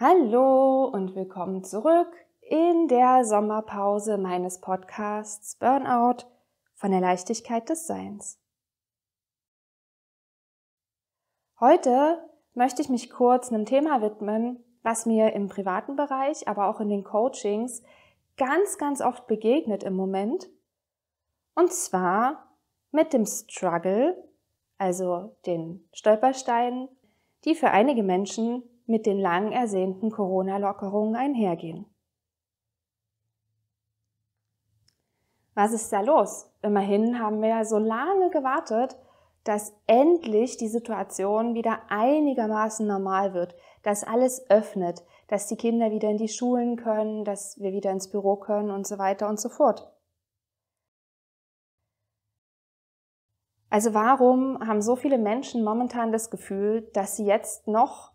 Hallo und willkommen zurück in der Sommerpause meines Podcasts Burnout von der Leichtigkeit des Seins. Heute möchte ich mich kurz einem Thema widmen, was mir im privaten Bereich, aber auch in den Coachings ganz, ganz oft begegnet im Moment. Und zwar mit dem Struggle, also den Stolpersteinen, die für einige Menschen mit den lang ersehnten Corona-Lockerungen einhergehen. Was ist da los? Immerhin haben wir ja so lange gewartet, dass endlich die Situation wieder einigermaßen normal wird, dass alles öffnet, dass die Kinder wieder in die Schulen können, dass wir wieder ins Büro können und so weiter und so fort. Also warum haben so viele Menschen momentan das Gefühl, dass sie jetzt noch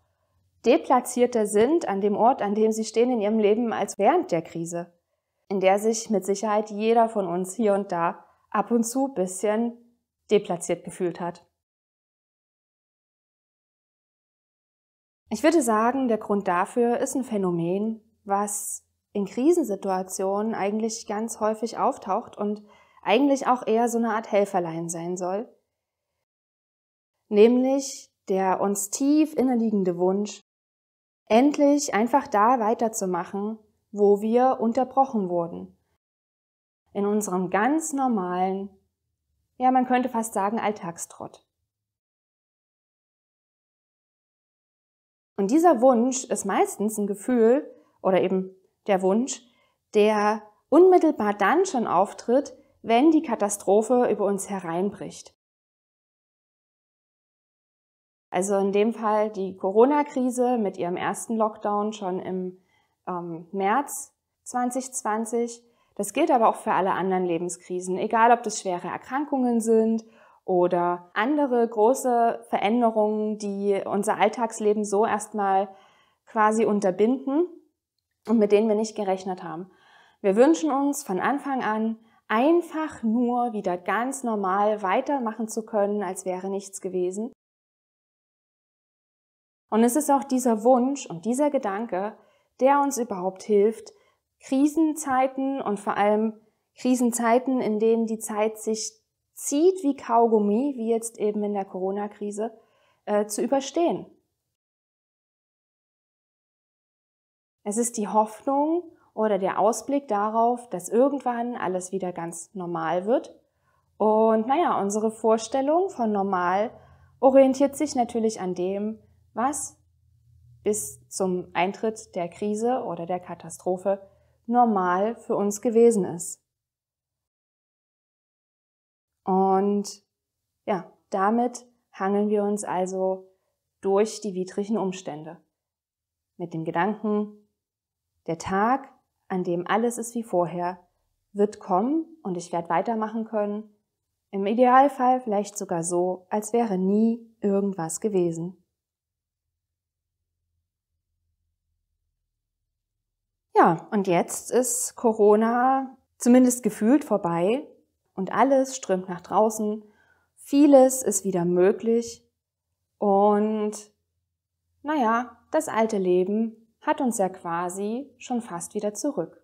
deplatzierter sind an dem Ort, an dem sie stehen in ihrem Leben als während der Krise, in der sich mit Sicherheit jeder von uns hier und da ab und zu bisschen deplatziert gefühlt hat. Ich würde sagen, der Grund dafür ist ein Phänomen, was in Krisensituationen eigentlich ganz häufig auftaucht und eigentlich auch eher so eine Art Helferlein sein soll, nämlich der uns tief innerliegende Wunsch, endlich einfach da weiterzumachen, wo wir unterbrochen wurden. In unserem ganz normalen, ja man könnte fast sagen, Alltagstrott. Und dieser Wunsch ist meistens ein Gefühl oder eben der Wunsch, der unmittelbar dann schon auftritt, wenn die Katastrophe über uns hereinbricht. Also in dem Fall die Corona-Krise mit ihrem ersten Lockdown schon im ähm, März 2020. Das gilt aber auch für alle anderen Lebenskrisen, egal ob das schwere Erkrankungen sind oder andere große Veränderungen, die unser Alltagsleben so erstmal quasi unterbinden und mit denen wir nicht gerechnet haben. Wir wünschen uns von Anfang an einfach nur wieder ganz normal weitermachen zu können, als wäre nichts gewesen. Und es ist auch dieser Wunsch und dieser Gedanke, der uns überhaupt hilft, Krisenzeiten und vor allem Krisenzeiten, in denen die Zeit sich zieht wie Kaugummi, wie jetzt eben in der Corona-Krise, äh, zu überstehen. Es ist die Hoffnung oder der Ausblick darauf, dass irgendwann alles wieder ganz normal wird. Und naja, unsere Vorstellung von normal orientiert sich natürlich an dem, was bis zum Eintritt der Krise oder der Katastrophe normal für uns gewesen ist. Und ja, damit hangeln wir uns also durch die widrigen Umstände. Mit dem Gedanken, der Tag, an dem alles ist wie vorher, wird kommen und ich werde weitermachen können. Im Idealfall vielleicht sogar so, als wäre nie irgendwas gewesen. Ja, und jetzt ist Corona zumindest gefühlt vorbei und alles strömt nach draußen. Vieles ist wieder möglich und naja, das alte Leben hat uns ja quasi schon fast wieder zurück.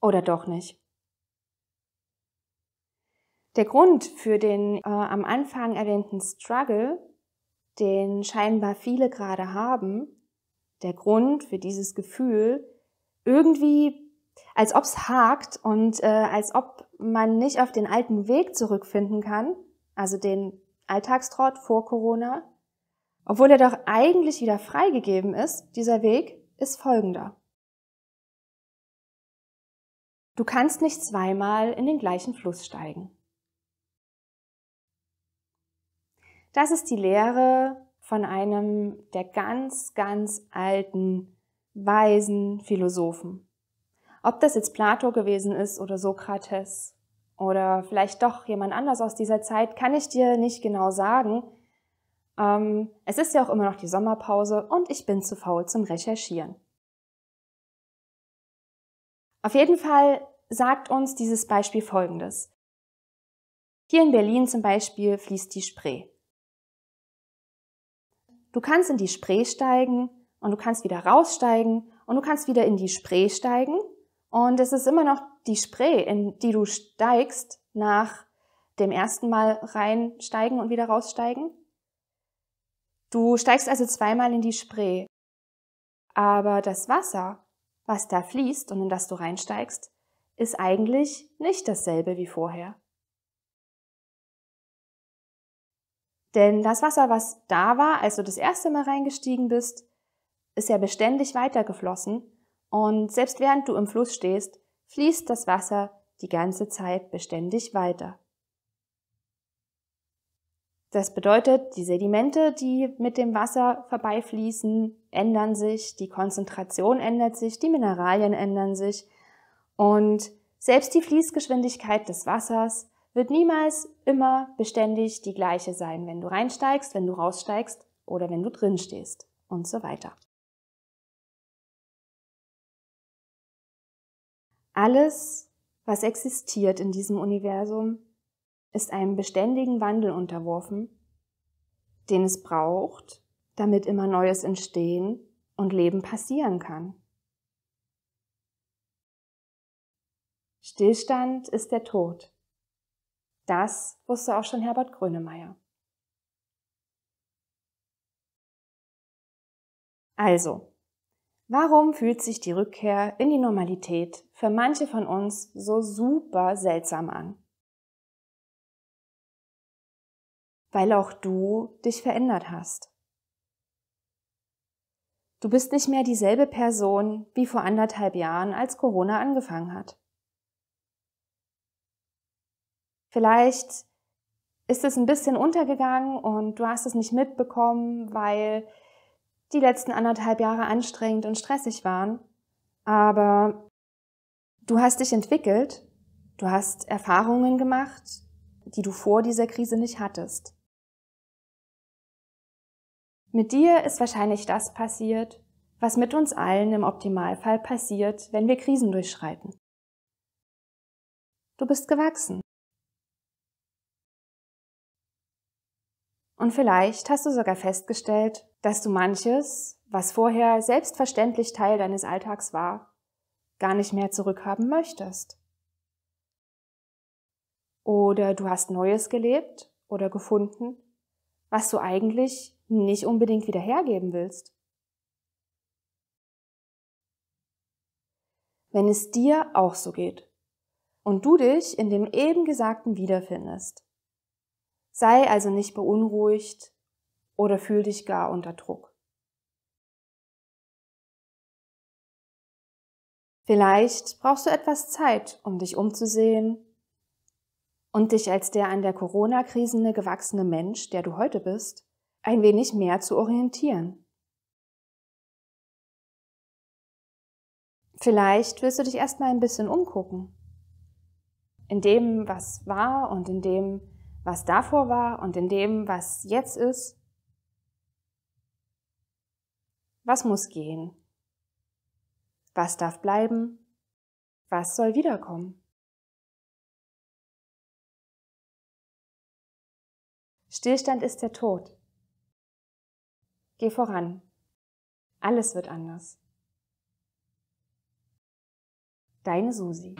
Oder doch nicht? Der Grund für den äh, am Anfang erwähnten Struggle, den scheinbar viele gerade haben, der Grund für dieses Gefühl irgendwie, als ob es hakt und äh, als ob man nicht auf den alten Weg zurückfinden kann, also den Alltagstrott vor Corona, obwohl er doch eigentlich wieder freigegeben ist, dieser Weg ist folgender. Du kannst nicht zweimal in den gleichen Fluss steigen. Das ist die Lehre, von einem der ganz, ganz alten, weisen Philosophen. Ob das jetzt Plato gewesen ist oder Sokrates oder vielleicht doch jemand anders aus dieser Zeit, kann ich dir nicht genau sagen. Ähm, es ist ja auch immer noch die Sommerpause und ich bin zu faul zum Recherchieren. Auf jeden Fall sagt uns dieses Beispiel Folgendes. Hier in Berlin zum Beispiel fließt die Spree. Du kannst in die Spree steigen und du kannst wieder raussteigen und du kannst wieder in die Spree steigen. Und es ist immer noch die Spree, in die du steigst nach dem ersten Mal reinsteigen und wieder raussteigen. Du steigst also zweimal in die Spree. Aber das Wasser, was da fließt und in das du reinsteigst, ist eigentlich nicht dasselbe wie vorher. Denn das Wasser, was da war, als du das erste Mal reingestiegen bist, ist ja beständig weitergeflossen und selbst während du im Fluss stehst, fließt das Wasser die ganze Zeit beständig weiter. Das bedeutet, die Sedimente, die mit dem Wasser vorbeifließen, ändern sich, die Konzentration ändert sich, die Mineralien ändern sich und selbst die Fließgeschwindigkeit des Wassers wird niemals immer beständig die gleiche sein, wenn du reinsteigst, wenn du raussteigst oder wenn du drin stehst und so weiter. Alles, was existiert in diesem Universum, ist einem beständigen Wandel unterworfen, den es braucht, damit immer Neues entstehen und Leben passieren kann. Stillstand ist der Tod. Das wusste auch schon Herbert Grönemeyer. Also, warum fühlt sich die Rückkehr in die Normalität für manche von uns so super seltsam an? Weil auch du dich verändert hast. Du bist nicht mehr dieselbe Person wie vor anderthalb Jahren, als Corona angefangen hat. Vielleicht ist es ein bisschen untergegangen und du hast es nicht mitbekommen, weil die letzten anderthalb Jahre anstrengend und stressig waren. Aber du hast dich entwickelt, du hast Erfahrungen gemacht, die du vor dieser Krise nicht hattest. Mit dir ist wahrscheinlich das passiert, was mit uns allen im Optimalfall passiert, wenn wir Krisen durchschreiten. Du bist gewachsen. Und vielleicht hast du sogar festgestellt, dass du manches, was vorher selbstverständlich Teil deines Alltags war, gar nicht mehr zurückhaben möchtest. Oder du hast Neues gelebt oder gefunden, was du eigentlich nicht unbedingt wiederhergeben willst. Wenn es dir auch so geht und du dich in dem eben Gesagten wiederfindest, Sei also nicht beunruhigt oder fühl dich gar unter Druck. Vielleicht brauchst du etwas Zeit, um dich umzusehen und dich als der an der Corona-Krise gewachsene Mensch, der du heute bist, ein wenig mehr zu orientieren. Vielleicht willst du dich erstmal ein bisschen umgucken. In dem, was war und in dem, was davor war und in dem, was jetzt ist? Was muss gehen? Was darf bleiben? Was soll wiederkommen? Stillstand ist der Tod. Geh voran. Alles wird anders. Deine Susi.